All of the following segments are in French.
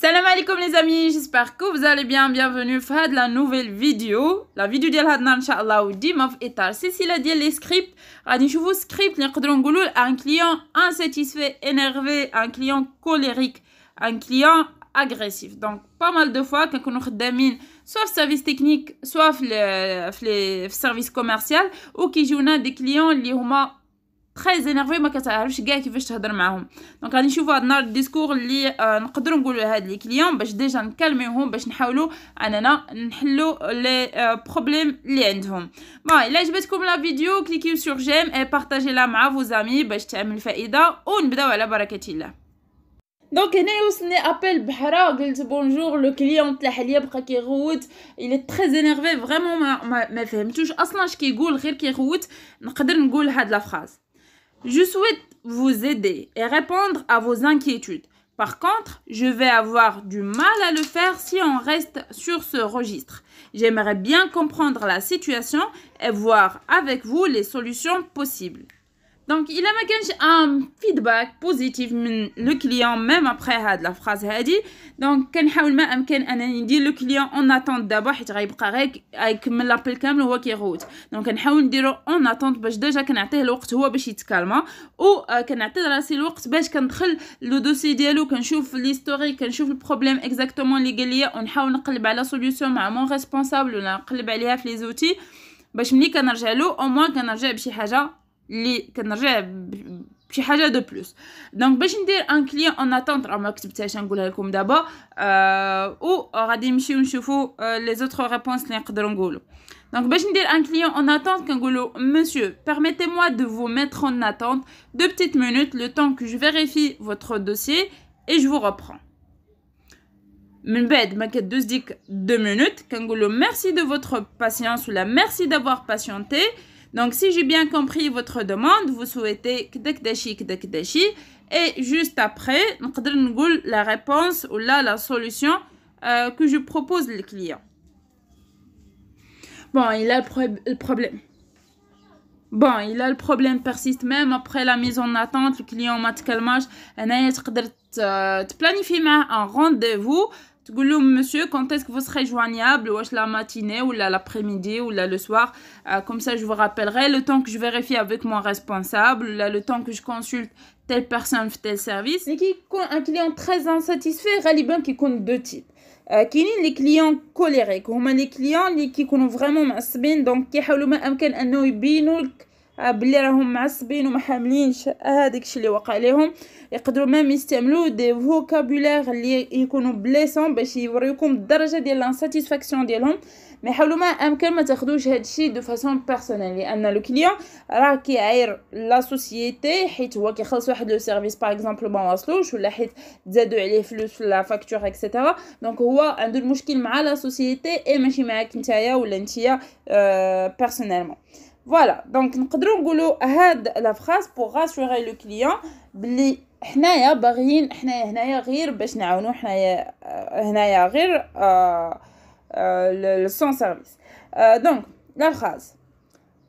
Salam alaikum les amis, j'espère que vous allez bien, bienvenue faire de la nouvelle vidéo. La vidéo de l'Adnan, Inch'Allah, ou Dimov et C'est si a dit les scripts, je vous script, un client insatisfait, énervé, un client colérique, un client agressif. Donc, pas mal de fois, quand nous redamine, soit service technique, soit le service commercial, ou qui joue des clients, les تري زينيرفي ما كتعرفش كاع كيفاش تهضر معاهم دونك غادي نشوفوا هاد النهار الديسكور اللي آه نقدروا نقولوا لهاد لي كليون باش ديجا نكالميوهم باش نحاولوا اننا نحلوا لي آه بروبليم اللي عندهم ما الا عجبتكم لا فيديو كليكيو سور جيم اي بارطاجي لا مع فوز امي باش تعمل فائده ونبداو على بركه الله دونك هنا وصلني ابل بحرا قلت بونجور لو كليون طلع عليا بقى كيغوت الى تري زينيرفي فريمون ما, ما, ما فهمتوش اصلا اش كيقول غير كيغوت نقدر نقول هاد لا فراز Je souhaite vous aider et répondre à vos inquiétudes. Par contre, je vais avoir du mal à le faire si on reste sur ce registre. J'aimerais bien comprendre la situation et voir avec vous les solutions possibles. دونك الا ما كانش ام فيدباك بوزيتيف من لو كليون ميم ابري هاد لا فراز هادي دونك كنحاول ما امكن انني ندير لو كليون اون اتونت دابا حيت غيبقى غير غيكمل لابيل كامل وهو كيغوت دونك كنحاول نديرو اون اتونت باش ديجا كنعطيه الوقت هو باش يتكالما و آه، كنعطي راسي الوقت باش كندخل لو دوسي ديالو كنشوف ليستوري كنشوف البروبليم اكزاكتومون لي قال ليا ونحاول نقلب على سوليوشن مع مون ريسبونسابل ولا نقلب عليها في لي زوتي باش ملي كنرجع له او موان كنرجع بشي حاجه Les qu'en a il de plus. Donc, je vais vous un client en attente en acceptation d'abord euh, ou radimchi ou je vous les autres réponses liées à Donc, je vais vous dire un client en attente qu'engoule. Monsieur, permettez-moi de vous mettre en attente deux petites minutes, le temps que je vérifie votre dossier et je vous reprends. Mbede, maquette deusdik deux minutes. merci de votre patience la merci d'avoir patienté. Donc, si j'ai bien compris votre demande, vous souhaitez que kdekdashi, kdekdashi. Et juste après, la réponse ou la solution euh, que je propose le client. Bon, il a le, problème. Bon, il a le problème persiste même après la mise en attente. Le client euh, m'a dit qu'elle planifier un rendez-vous monsieur, quand est-ce que vous serez joignable, la matinée ou l'après-midi ou le soir? Euh, comme ça, je vous rappellerai le temps que je vérifie avec mon responsable, le temps que je consulte telle personne, tel service. Et qui un client très insatisfait, il qui compte deux types. Euh, qui a les clients colériques colérés? Les clients qui connaissent vraiment ma semaine. Donc, qui est le moment آه، بلي راهم معصبين وما حاملينش هذاك الشيء اللي وقع لهم يقدروا ميم يستعملوا دي فوكابولير اللي يكونوا بليسون باش يوريكم الدرجه ديال لانساتيسفاكسيون ديالهم ما حاولوا ما امكن ما تاخذوش هذا الشيء دو فاسون بيرسونيل لان لو كليون راه كيعاير لا سوسيتي حيت هو كيخلص واحد لو سيرفيس باغ اكزومبل ما واصلوش ولا حيت زادوا عليه فلوس في لا فاكتور اكسيتيرا دونك هو عنده المشكل مع لا سوسيتي اي ماشي معاك نتايا ولا نتيا بيرسونيلمون آه، Voilà, donc nous pouvons dire la phrase pour rassurer le client service. Euh, donc la phrase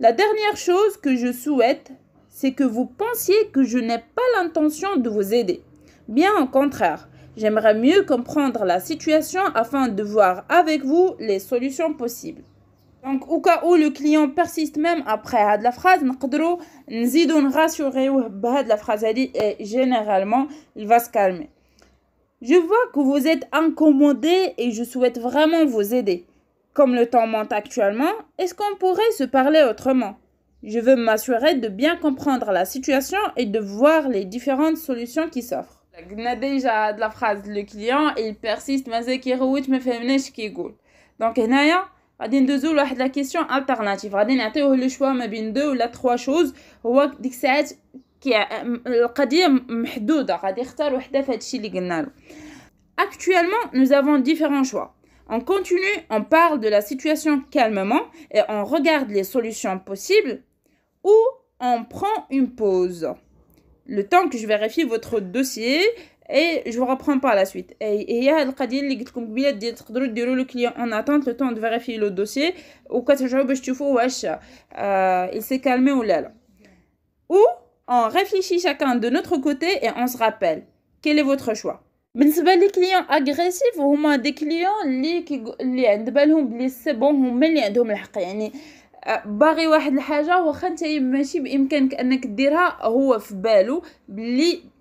La dernière chose que je souhaite c'est que vous pensiez que je n'ai pas l'intention de vous aider. Bien au contraire, j'aimerais mieux comprendre la situation afin de voir avec vous les solutions possibles. Donc, au cas où le client persiste même après la phrase, nous pouvons rassurer bah, la phrase et généralement, il va se calmer. Je vois que vous êtes incommodé et je souhaite vraiment vous aider. Comme le temps monte actuellement, est-ce qu'on pourrait se parler autrement Je veux m'assurer de bien comprendre la situation et de voir les différentes solutions qui s'offrent. déjà de la phrase le client il persiste mais me fait Donc, غادي ندوزو لواحد لا كيسيون التيرناتيف غادي نعطيوه لو شوا ما بين دو ولا تخوا شوز هو ديك الساعات كي القضيه محدوده غادي يختار وحده في اللي قلنا له actuellement nous avons différents choix On continue, on parle de la situation calmement et on regarde les solutions possibles ou on prend une pause. Le temps que je vérifie votre dossier, اي جو رابرون با لا سويت اي هي هاد القضيه اللي قلت لكم قبيله ديال تقدروا ديروا لو كليون اون اتونت لو طون دو فيريفي لو دوسي وكترجعوا باش تشوفوا واش آه سي كالمي ولا لا او اون ريفليشي شاكان دو نوتر كوتي اي اون سرابيل كيل فوتر شوا بالنسبه لي كليون اغريسيف هما دي كليون اللي كي اللي عند بالهم بلي سي بون هما اللي عندهم الحق يعني باغي واحد الحاجه واخا انت ماشي بامكانك انك ديرها هو في بالو بلي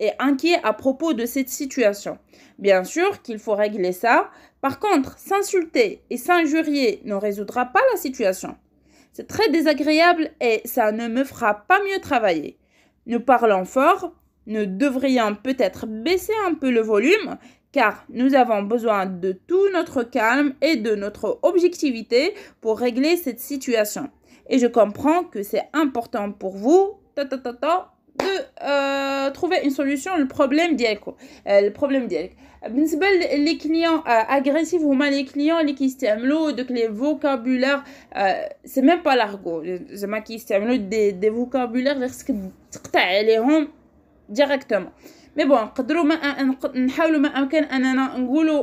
et inquiet à propos de cette situation. Bien sûr qu'il faut régler ça. Par contre, s'insulter et s'injurier ne résoudra pas la situation. C'est très désagréable et ça ne me fera pas mieux travailler. Nous parlons fort, nous devrions peut-être baisser un peu le volume car nous avons besoin de tout notre calme et de notre objectivité pour régler cette situation. Et je comprends que c'est important pour vous. Ta, de trouver une solution au problème d'elle le problème les clients agressifs ou mal les clients les qui les c'est même pas l'argot c'est ma qui des vocabulaire vocabulaires parce que les directement mais bon قدروا ما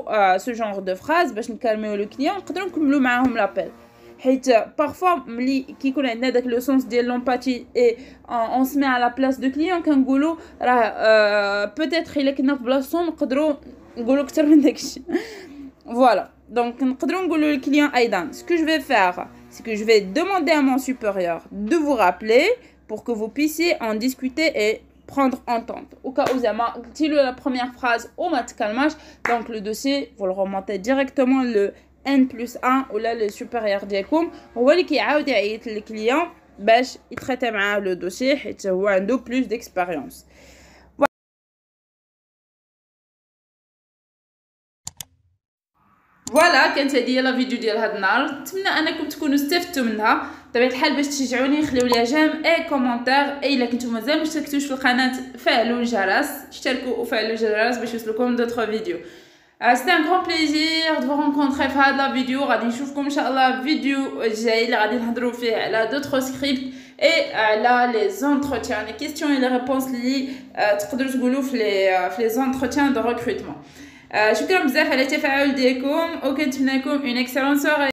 un ce genre de phrase باش calmer le client نكملوا معاهم l'appel parfois qui connaît avec le sens de l'empathie et euh, on, se met à la place du client quand goulou euh, peut-être il est qu'une place on peut goulou voilà donc نقدروا le client Aidan. ce que je vais faire c'est que je vais demander à mon supérieur de vous rappeler pour que vous puissiez en discuter et prendre entente. Au cas où dit la première phrase, au mat donc le dossier, vous le remontez directement le ان بلس ان ولا لو سوبيريور ديالكم هو اللي كيعاود يعيط للكليون باش يتريتا معاه لو دوسي حيت هو عنده بلوس ديكسبيريونس فوالا كانت هذه هي لا فيديو ديال هاد النهار نتمنى انكم تكونوا استفدتوا منها بطبيعه الحال باش تشجعوني خليو ليا جيم اي كومونتير اي الا كنتو مازال مشتركتوش في القناه فعلوا الجرس اشتركوا وفعلوا الجرس باش يوصلكم دوطخ فيديو Euh, c'était un grand plaisir de vous rencontrer dans la vidéo. Je vous retrouve, Inch'Allah, vidéo j'ai Il y a d'autres scripts et euh, là, les entretiens, les questions et les réponses liées à euh, les, euh, les entretiens de recrutement. Euh, je vous remercie elle le défaut de vous. Je vous une excellente soirée.